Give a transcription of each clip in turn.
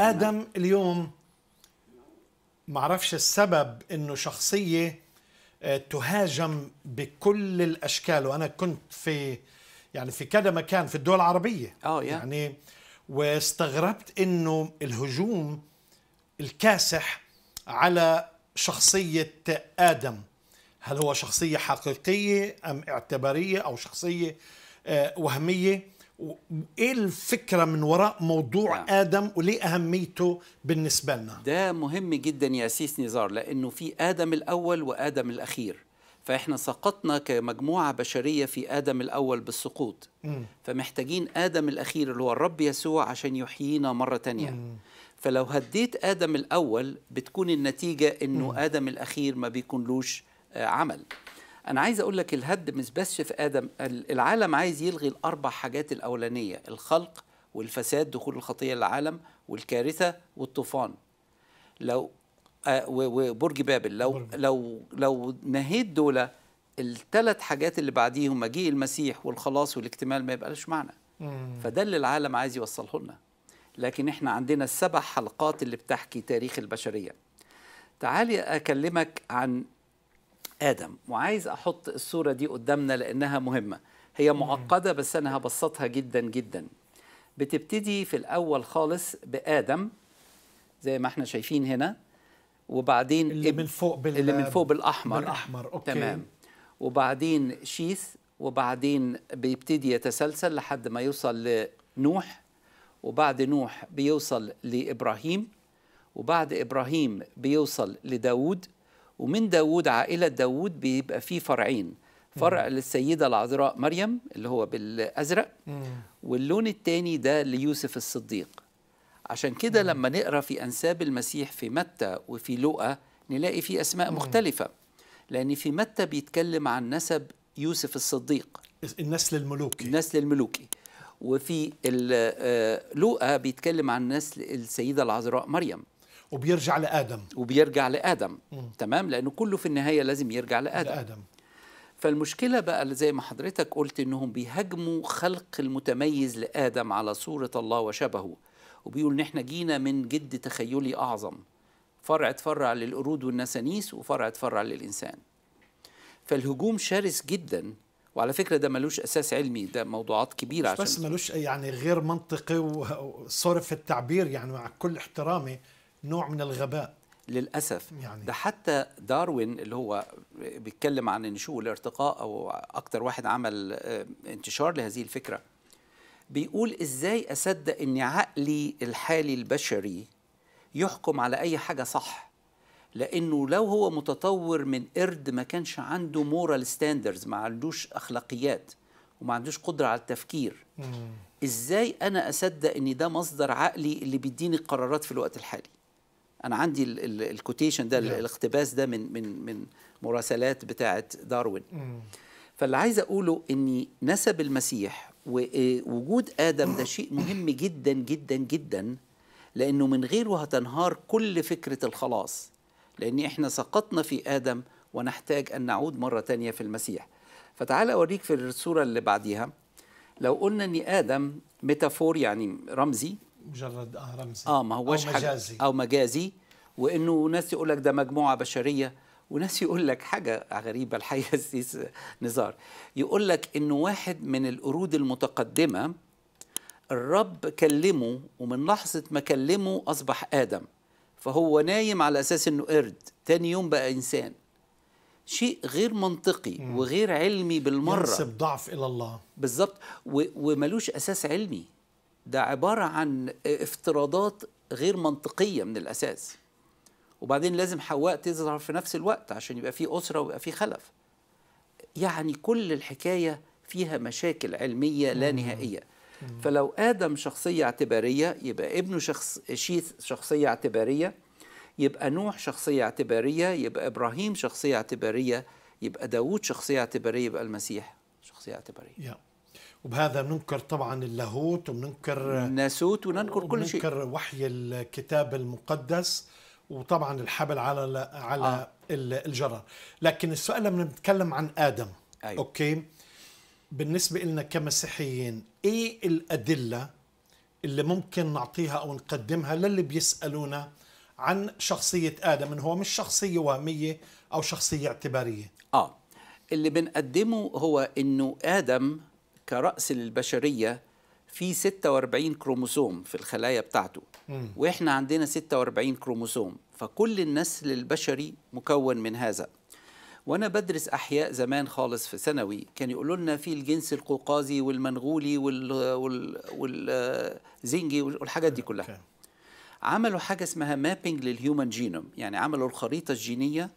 ادم اليوم معرفش السبب انه شخصيه آه، تهاجم بكل الاشكال وانا كنت في يعني في كذا مكان في الدول العربيه اه oh, yeah. يعني واستغربت انه الهجوم الكاسح على شخصيه ادم هل هو شخصيه حقيقيه ام اعتباريه او شخصيه آه، وهميه ايه الفكره من وراء موضوع نعم. ادم وليه اهميته بالنسبه لنا ده مهم جدا يا سيس نزار لانه في ادم الاول وادم الاخير فاحنا سقطنا كمجموعه بشريه في ادم الاول بالسقوط م. فمحتاجين ادم الاخير اللي هو الرب يسوع عشان يحيينا مره تانية م. فلو هديت ادم الاول بتكون النتيجه انه م. ادم الاخير ما بيكونلوش آه، عمل انا عايز اقول لك الهد مش بس في ادم العالم عايز يلغي الاربع حاجات الاولانيه الخلق والفساد دخول الخطيه للعالم والكارثه والطوفان لو آه، وبرج بابل لو لو لو نهيت دول الثلاث حاجات اللي بعديهم مجيء المسيح والخلاص والاكتمال ما يبقاش معنى فده اللي العالم عايز يوصله لنا لكن احنا عندنا السبع حلقات اللي بتحكي تاريخ البشريه تعالي اكلمك عن آدم وعايز أحط الصورة دي قدامنا لأنها مهمة هي معقدة بس أنا هبسطها جدا جدا بتبتدي في الأول خالص بآدم زي ما احنا شايفين هنا وبعدين اللي من فوق بال... اللي من فوق بالأحمر بالأحمر أوكي. تمام وبعدين شيث وبعدين بيبتدي يتسلسل لحد ما يوصل لنوح وبعد نوح بيوصل لإبراهيم وبعد إبراهيم بيوصل لداود ومن داود عائلة داود بيبقى فيه فرعين فرع مم. للسيدة العذراء مريم اللي هو بالأزرق مم. واللون الثاني ده ليوسف الصديق عشان كده لما نقرا في أنساب المسيح في متى وفي لوقا نلاقي في أسماء مم. مختلفة لأن في متى بيتكلم عن نسب يوسف الصديق النسل الملوكي النسل الملوكي وفي آه، لوقا بيتكلم عن نسل السيدة العذراء مريم وبيرجع لادم وبيرجع لادم م. تمام لانه كله في النهايه لازم يرجع لادم لادم فالمشكلة بقى زي ما حضرتك قلت انهم بيهاجموا خلق المتميز لآدم على صورة الله وشبهه وبيقول ان احنا جينا من جد تخيلي اعظم فرع اتفرع للقرود والنسانيس وفرع اتفرع للانسان فالهجوم شرس جدا وعلى فكره ده ملوش اساس علمي ده موضوعات كبيره عشان بس ملوش يعني غير منطقي وصرف التعبير يعني مع كل احترامي نوع من الغباء للاسف يعني. ده حتى داروين اللي هو بيتكلم عن نشوء الارتقاء او اكتر واحد عمل آه، انتشار لهذه الفكره بيقول ازاي اصدق ان عقلي الحالي البشري يحكم على اي حاجه صح لانه لو هو متطور من قرد ما كانش عنده مورال ستاندرز ما عندوش اخلاقيات وما عندوش قدره على التفكير ازاي انا اصدق ان ده مصدر عقلي اللي بيديني القرارات في الوقت الحالي انا عندي الكوتيشن ده الاقتباس ده من من من مراسلات بتاعه داروين فاللي عايز اقوله ان نسب المسيح ووجود إيه، ادم ده شيء مهم جدا جدا جدا لانه من غيره هتنهار كل فكره الخلاص لان احنا سقطنا في ادم ونحتاج ان نعود مره تانية في المسيح فتعال اوريك في الصوره اللي بعديها لو قلنا ان ادم ميتافور يعني رمزي مجرد اه رمزي اه ما هوش او مجازي او مجازي وانه ناس يقول لك ده مجموعه بشريه وناس يقول لك حاجه غريبه الحقيقه السيس نزار يقول لك انه واحد من القرود المتقدمه الرب كلمه ومن لحظه ما كلمه اصبح ادم فهو نايم على اساس انه قرد تاني يوم بقى انسان شيء غير منطقي وغير علمي بالمره ينسب ضعف الى الله بالظبط وملوش اساس علمي ده عبارة عن افتراضات غير منطقية من الأساس وبعدين لازم حواء تظهر في نفس الوقت عشان يبقى في أسرة ويبقى في خلف يعني كل الحكاية فيها مشاكل علمية لا نهائية فلو آدم شخصية اعتبارية يبقى ابنه شخص شيث شخصية اعتبارية يبقى نوح شخصية اعتبارية يبقى إبراهيم شخصية اعتبارية يبقى داوود شخصية اعتبارية يبقى المسيح شخصية اعتبارية yeah. وبهذا بننكر طبعا اللاهوت وبننكر الناسوت وننكر كل شيء وننكر وحي الكتاب المقدس وطبعا الحبل على على آه. الجرر لكن السؤال لما بنتكلم عن ادم أيوه. اوكي بالنسبه لنا كمسيحيين ايه الادله اللي ممكن نعطيها او نقدمها للي بيسالونا عن شخصيه ادم إن هو مش شخصيه وهميه او شخصيه اعتباريه اه اللي بنقدمه هو انه ادم كرأس للبشرية في 46 كروموسوم في الخلايا بتاعته واحنا عندنا 46 كروموسوم فكل النسل البشري مكون من هذا وانا بدرس احياء زمان خالص في ثانوي كان يقولوا لنا في الجنس القوقازي والمنغولي والزنجي والحاجات دي كلها عملوا حاجه اسمها مابينج للهيومن جينوم يعني عملوا الخريطه الجينيه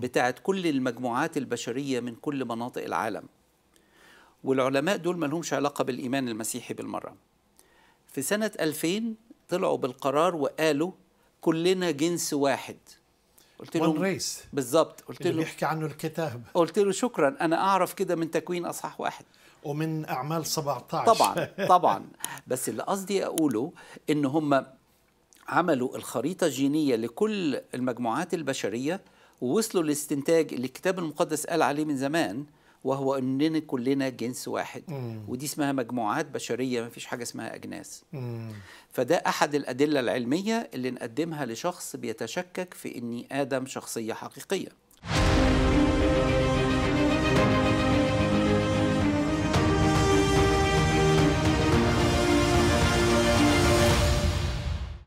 بتاعت كل المجموعات البشريه من كل مناطق العالم والعلماء دول ما لهمش علاقة بالإيمان المسيحي بالمرة في سنة 2000 طلعوا بالقرار وقالوا كلنا جنس واحد قلت له ريس بالظبط قلت له بيحكي عنه الكتاب قلت له شكرا انا اعرف كده من تكوين اصحاح واحد ومن اعمال 17 طبعا طبعا بس اللي قصدي اقوله ان هم عملوا الخريطه الجينيه لكل المجموعات البشريه ووصلوا لاستنتاج اللي الكتاب المقدس قال عليه من زمان وهو اننا كلنا جنس واحد مم. ودي اسمها مجموعات بشريه ما فيش حاجه اسمها اجناس مم. فده احد الادله العلميه اللي نقدمها لشخص بيتشكك في اني ادم شخصيه حقيقيه